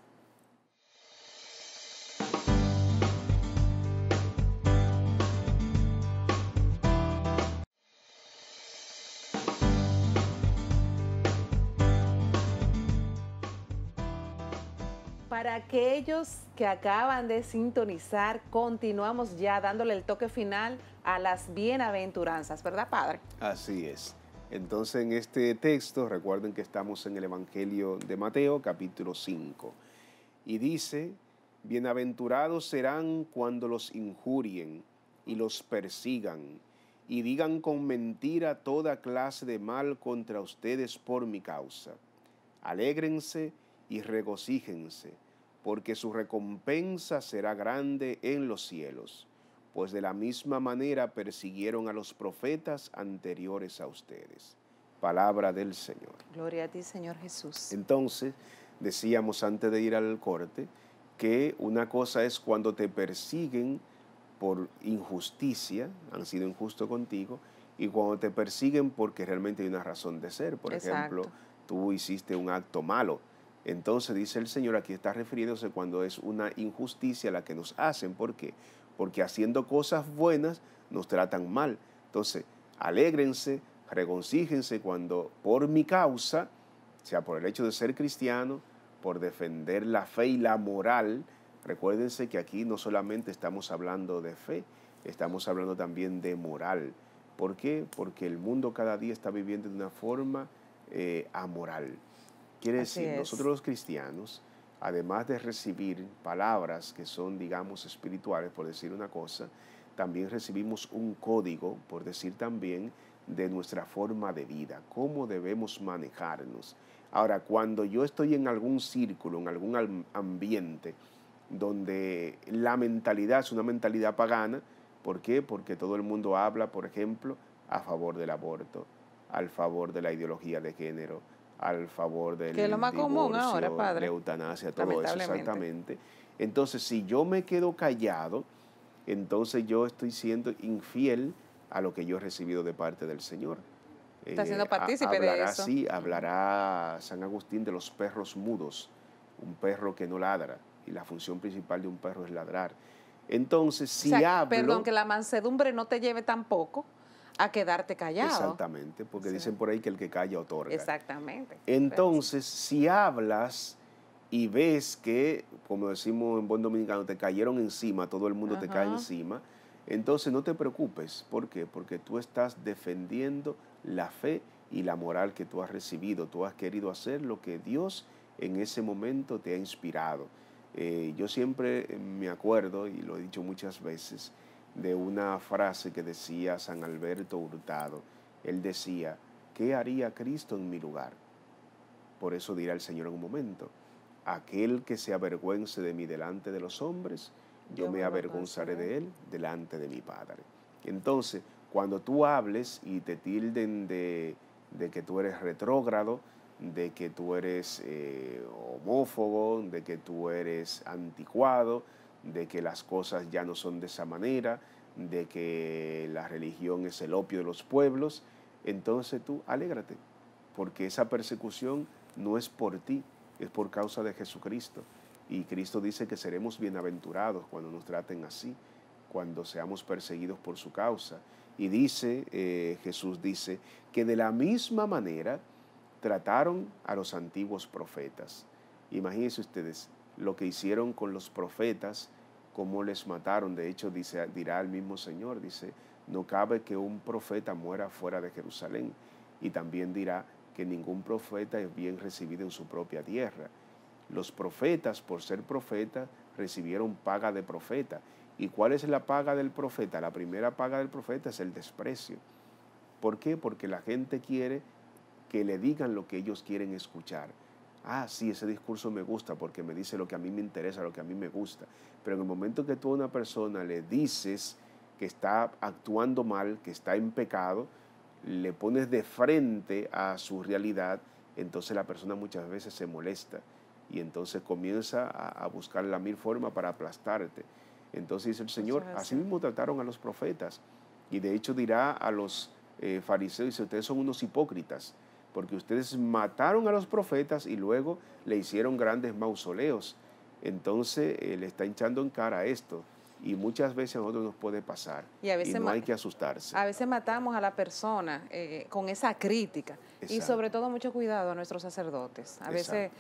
Para aquellos que acaban de sintonizar, continuamos ya dándole el toque final a las bienaventuranzas, ¿verdad, Padre? Así es. Entonces, en este texto, recuerden que estamos en el Evangelio de Mateo, capítulo 5, y dice, bienaventurados serán cuando los injurien y los persigan y digan con mentira toda clase de mal contra ustedes por mi causa. Alégrense y regocíjense, porque su recompensa será grande en los cielos, pues de la misma manera persiguieron a los profetas anteriores a ustedes. Palabra del Señor. Gloria a ti, Señor Jesús. Entonces, decíamos antes de ir al corte, que una cosa es cuando te persiguen por injusticia, han sido injustos contigo, y cuando te persiguen porque realmente hay una razón de ser. Por ejemplo, tú hiciste un acto malo, entonces dice el Señor, aquí está refiriéndose cuando es una injusticia la que nos hacen. ¿Por qué? Porque haciendo cosas buenas nos tratan mal. Entonces, alégrense, reconcíjense cuando por mi causa, sea por el hecho de ser cristiano, por defender la fe y la moral, recuérdense que aquí no solamente estamos hablando de fe, estamos hablando también de moral. ¿Por qué? Porque el mundo cada día está viviendo de una forma eh, amoral. Quiere decir, nosotros los cristianos, además de recibir palabras que son, digamos, espirituales, por decir una cosa, también recibimos un código, por decir también, de nuestra forma de vida, cómo debemos manejarnos. Ahora, cuando yo estoy en algún círculo, en algún ambiente donde la mentalidad es una mentalidad pagana, ¿por qué? Porque todo el mundo habla, por ejemplo, a favor del aborto, al favor de la ideología de género, al favor del común ahora, padre. eutanasia, todo eso, exactamente. Entonces, si yo me quedo callado, entonces yo estoy siendo infiel a lo que yo he recibido de parte del Señor. Está eh, siendo partícipe de eso. Sí, hablará San Agustín de los perros mudos, un perro que no ladra, y la función principal de un perro es ladrar. Entonces, si o sea, hablo... Perdón, que la mansedumbre no te lleve tampoco a quedarte callado. Exactamente, porque dicen por ahí que el que calla otorga. Exactamente. Pues. Entonces, si hablas y ves que, como decimos en buen dominicano, te cayeron encima, todo el mundo te cae encima, entonces no te preocupes. ¿Por qué? Porque tú estás defendiendo la fe y la moral que tú has recibido. Tú has querido hacer lo que Dios en ese momento te ha inspirado. Eh, yo siempre me acuerdo, y lo he dicho muchas veces, de una frase que decía San Alberto Hurtado. Él decía, ¿qué haría Cristo en mi lugar? Por eso dirá el Señor en un momento, aquel que se avergüence de mí delante de los hombres, yo, me avergonzaré de él delante de mi Padre. Entonces, cuando tú hables y te tilden de, que tú eres retrógrado, de que tú eres eh, homófobo, de que tú eres anticuado, de que las cosas ya no son de esa manera, de que la religión es el opio de los pueblos, entonces tú alégrate, porque esa persecución no es por ti, es por causa de Jesucristo. Y Cristo dice que seremos bienaventurados cuando nos traten así, cuando seamos perseguidos por su causa. Y dice, eh, Jesús dice, que de la misma manera trataron a los antiguos profetas. Imagínense ustedes lo que hicieron con los profetas cómo les mataron. De hecho, dirá el mismo Señor, dice, no cabe que un profeta muera fuera de Jerusalén. Y también dirá que ningún profeta es bien recibido en su propia tierra. Los profetas, por ser profetas, recibieron paga de profeta. ¿Y cuál es la paga del profeta? La primera paga del profeta es el desprecio. ¿Por qué? Porque la gente quiere que le digan lo que ellos quieren escuchar ah, sí, ese discurso me gusta porque me dice lo que a mí me interesa, lo que a mí me gusta. Pero en el momento que tú a una persona le dices que está actuando mal, que está en pecado, le pones de frente a su realidad, entonces la persona muchas veces se molesta y entonces comienza a, buscar la mil forma para aplastarte. Entonces dice el Señor, así mismo trataron a los profetas y de hecho dirá a los eh, fariseos, dice, ustedes son unos hipócritas porque ustedes mataron a los profetas y luego le hicieron grandes mausoleos. Entonces eh, le está hinchando en cara esto y muchas veces a nosotros nos puede pasar y, no hay que asustarse. A veces matamos a la persona eh, con esa crítica y sobre todo mucho cuidado a nuestros sacerdotes. A veces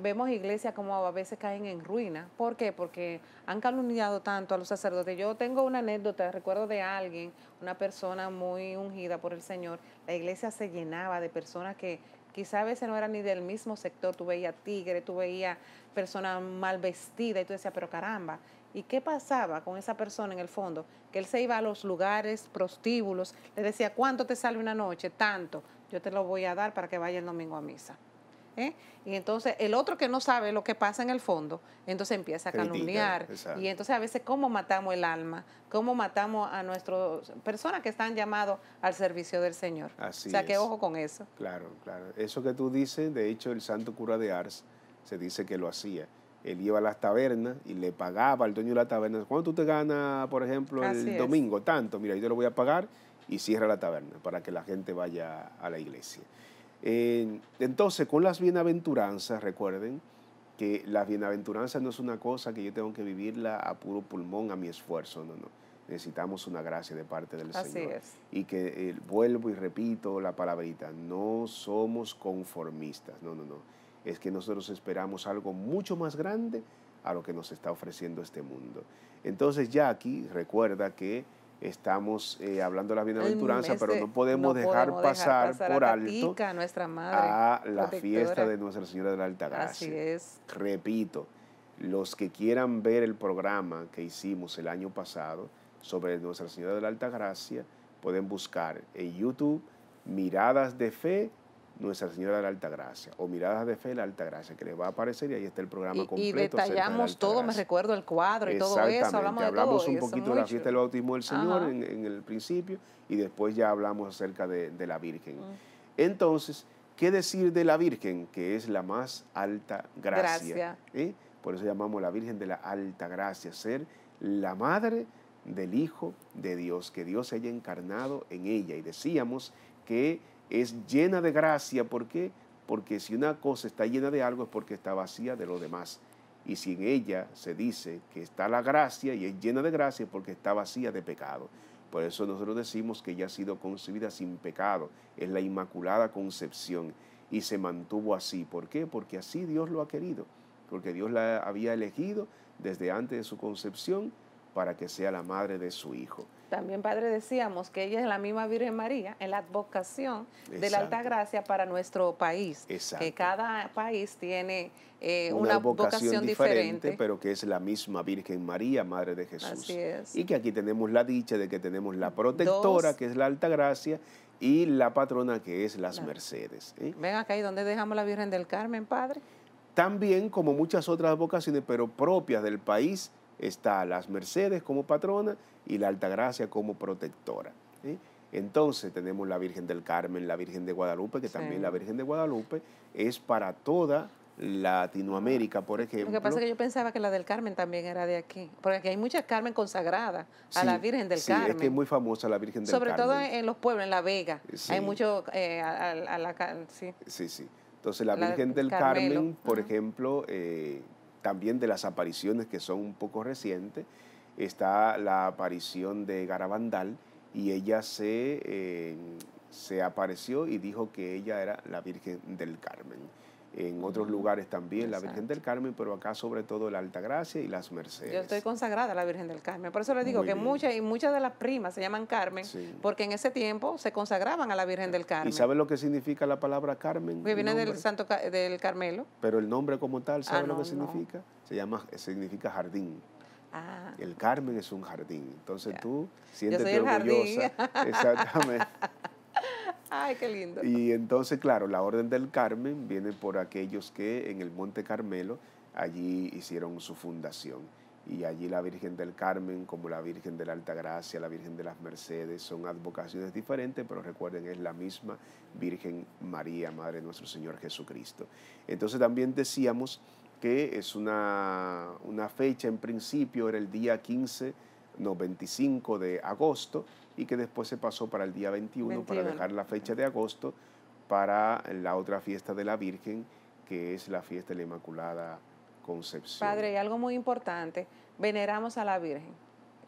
vemos iglesias como a veces caen en ruina. ¿Por qué? Porque han calumniado tanto a los sacerdotes. Yo tengo una anécdota, recuerdo de alguien, una persona muy ungida por el Señor, la iglesia se llenaba de personas que Quizá a veces no era ni del mismo sector, tú veías tigre, tú veías persona mal vestida y tú decías, pero caramba, ¿Y qué pasaba con esa persona en el fondo? Que él se iba a los lugares, prostíbulos, le decía, ¿cuánto te sale una noche? Tanto, yo te lo voy a dar para que vaya el domingo a misa. ¿eh? Y entonces el otro que no sabe lo que pasa en el fondo, entonces empieza a calumniar. y entonces a veces cómo matamos el alma, cómo matamos a nuestras personas que están llamadas al servicio del Señor. o sea, que ojo con eso. Claro, claro. Eso que tú dices, de hecho el santo cura de Ars se dice que lo hacía. Él iba a las tabernas y le pagaba al dueño de la taberna. ¿Cuánto tú te ganas, por ejemplo, el domingo? Tanto, mira, yo te lo voy a pagar y cierra la taberna para que la gente vaya a la iglesia entonces, con las bienaventuranzas, recuerden que las bienaventuranzas no es una cosa que yo tengo que vivirla a puro pulmón, a mi esfuerzo, no, no. Necesitamos una gracia de parte del Así Señor. Es. Y que eh, vuelvo y repito la palabrita, no somos conformistas, no, no, no. Es que nosotros esperamos algo mucho más grande a lo que nos está ofreciendo este mundo. Entonces ya aquí recuerda que estamos eh, hablando de la bienaventuranza, pero no podemos, dejar, pasar por alto nuestra a la fiesta de Nuestra Señora de la Alta Gracia. Así es. Repito, los que quieran ver el programa que hicimos el año pasado sobre Nuestra Señora de la Alta Gracia, pueden buscar en YouTube Miradas de Fe nuestra Señora de la Alta Gracia o Miradas de Fe de la Alta Gracia, que le va a aparecer y ahí está el programa completo. Y detallamos todo, me recuerdo el cuadro y todo eso, hablamos, de hablamos un poquito de la fiesta del bautismo del Señor en, el principio y después ya hablamos acerca de, la Virgen. Mm. Entonces, ¿qué decir de la Virgen, que es la más alta gracia? ¿Eh? Por eso llamamos la Virgen de la Alta Gracia, ser la madre del Hijo de Dios, que Dios se haya encarnado en ella. Y decíamos que es llena de gracia. ¿Por qué? Porque si una cosa está llena de algo es porque está vacía de lo demás. Y si en ella se dice que está la gracia y es llena de gracia es porque está vacía de pecado. Por eso nosotros decimos que ella ha sido concebida sin pecado. Es la inmaculada concepción. Y se mantuvo así. ¿Por qué? Porque así Dios lo ha querido. Porque Dios la había elegido desde antes de su concepción para que sea la madre de su hijo. También, Padre, decíamos que ella es la misma Virgen María en la advocación de la Alta Gracia para nuestro país. Exacto. Que cada país tiene eh, una, vocación diferente, pero que es la misma Virgen María, Madre de Jesús. Así es. Y que aquí tenemos la dicha de que tenemos la protectora, que es la Alta Gracia, y la patrona, que es las Mercedes. ¿eh? Ven acá, ¿y dónde dejamos la Virgen del Carmen, Padre? También, como muchas otras vocaciones, pero propias del país, está las Mercedes como patrona y la Altagracia como protectora. Entonces tenemos la Virgen del Carmen, la Virgen de Guadalupe, que también la Virgen de Guadalupe es para toda Latinoamérica, por ejemplo. Lo que pasa es que yo pensaba que la del Carmen también era de aquí, porque aquí hay muchas Carmen consagrada a la Virgen del Carmen. Sí, es que es muy famosa la Virgen del Carmen. Sobre todo en los pueblos, en La Vega. Hay mucho eh, a, la... Sí, sí. sí. Entonces la, Virgen del Carmen, por ejemplo, eh, también de las apariciones que son un poco recientes, está la aparición de Garabandal y ella se, eh, se apareció y dijo que ella era la Virgen del Carmen en otros lugares también, la Virgen del Carmen, pero acá sobre todo la Alta Gracia y las Mercedes. Yo estoy consagrada a la Virgen del Carmen, por eso les digo que muchas y muchas de las primas se llaman Carmen, porque en ese tiempo se consagraban a la Virgen del Carmen. ¿Y sabes lo que significa la palabra Carmen? Que viene del Santo del Carmelo. Pero el nombre como tal, ¿sabes ah, lo que significa? Se llama significa jardín. Ah. El Carmen es un jardín. Entonces tú siéntete orgullosa. Exactamente. Ay, qué lindo. Y entonces, claro, la Orden del Carmen viene por aquellos que en el Monte Carmelo allí hicieron su fundación. Y allí la Virgen del Carmen, como la Virgen de la Alta Gracia, la Virgen de las Mercedes, son advocaciones diferentes, pero recuerden, es la misma Virgen María, Madre de nuestro Señor Jesucristo. Entonces también decíamos que es una, una fecha, en principio era el día 15 no, 25 de agosto y que después se pasó para el día 21, para dejar la fecha de agosto para la otra fiesta de la Virgen, que es la fiesta de la Inmaculada Concepción. Padre, y algo muy importante, veneramos a la Virgen,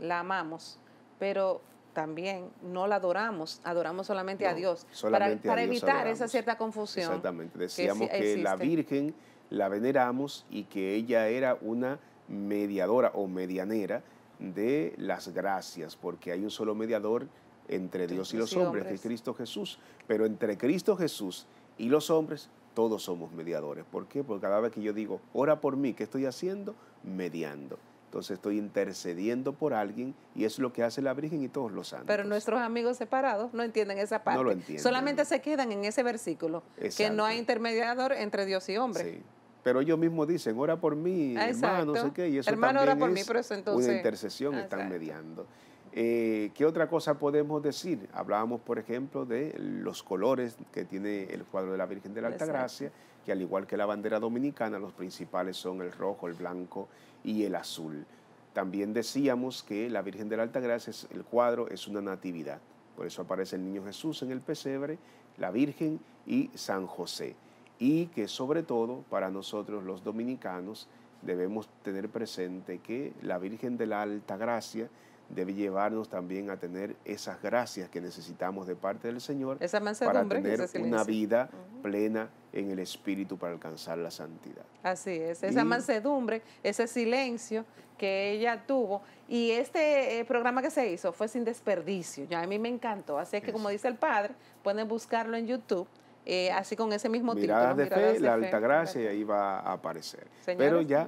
la amamos, pero también no la adoramos, adoramos solamente a Dios, para, evitar esa cierta confusión. Exactamente, decíamos que la Virgen la veneramos y que ella era una mediadora o medianera de las gracias, porque hay un solo mediador entre Dios y los hombres, que es Cristo Jesús. Pero entre Cristo Jesús y los hombres, todos somos mediadores. ¿Por qué? Porque cada vez que yo digo, ora por mí, ¿qué estoy haciendo? Mediando. Entonces estoy intercediendo por alguien y es lo que hace la Virgen y todos los santos. Pero nuestros amigos separados no entienden esa parte. Solamente se quedan en ese versículo, que no hay intermediador entre Dios y hombre. Pero ellos mismos dicen, ora por mí, hermano, no sé qué. Y eso hermano, también ora por es mí, pero entonces... una intercesión, están mediando. Eh, ¿Qué otra cosa podemos decir? Hablábamos, por ejemplo, de los colores que tiene el cuadro de la Virgen de la Altagracia, que al igual que la bandera dominicana, los principales son el rojo, el blanco y el azul. También decíamos que la Virgen de la Altagracia, el cuadro es una natividad. Por eso aparece el niño Jesús en el pesebre, la Virgen y San José y que sobre todo para nosotros los dominicanos debemos tener presente que la Virgen de la Alta Gracia debe llevarnos también a tener esas gracias que necesitamos de parte del Señor esa para tener una vida plena en el Espíritu para alcanzar la santidad. Así es, esa mansedumbre, ese silencio que ella tuvo y este eh, programa que se hizo fue sin desperdicio, ya a mí me encantó, así es que como dice el padre, pueden buscarlo en YouTube eh, así con ese mismo miradas título. De la fe, Altagracia, iba a aparecer. Pero ya,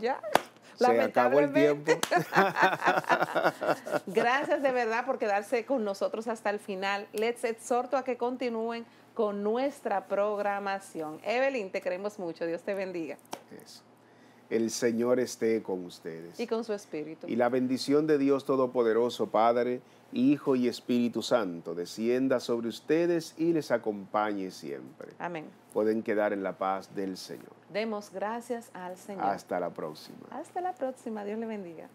se acabó el tiempo. Gracias de verdad por quedarse con nosotros hasta el final. Les exhorto a que continúen con nuestra programación. Evelyn, te queremos mucho. Dios te bendiga. Eso. El Señor esté con ustedes. Y con su Espíritu. Y la bendición de Dios Todopoderoso, Padre, Hijo y Espíritu Santo, descienda sobre ustedes y les acompañe siempre. Amén. Pueden quedar en la paz del Señor. Demos gracias al Señor. Hasta la próxima. Hasta la próxima. Dios le bendiga.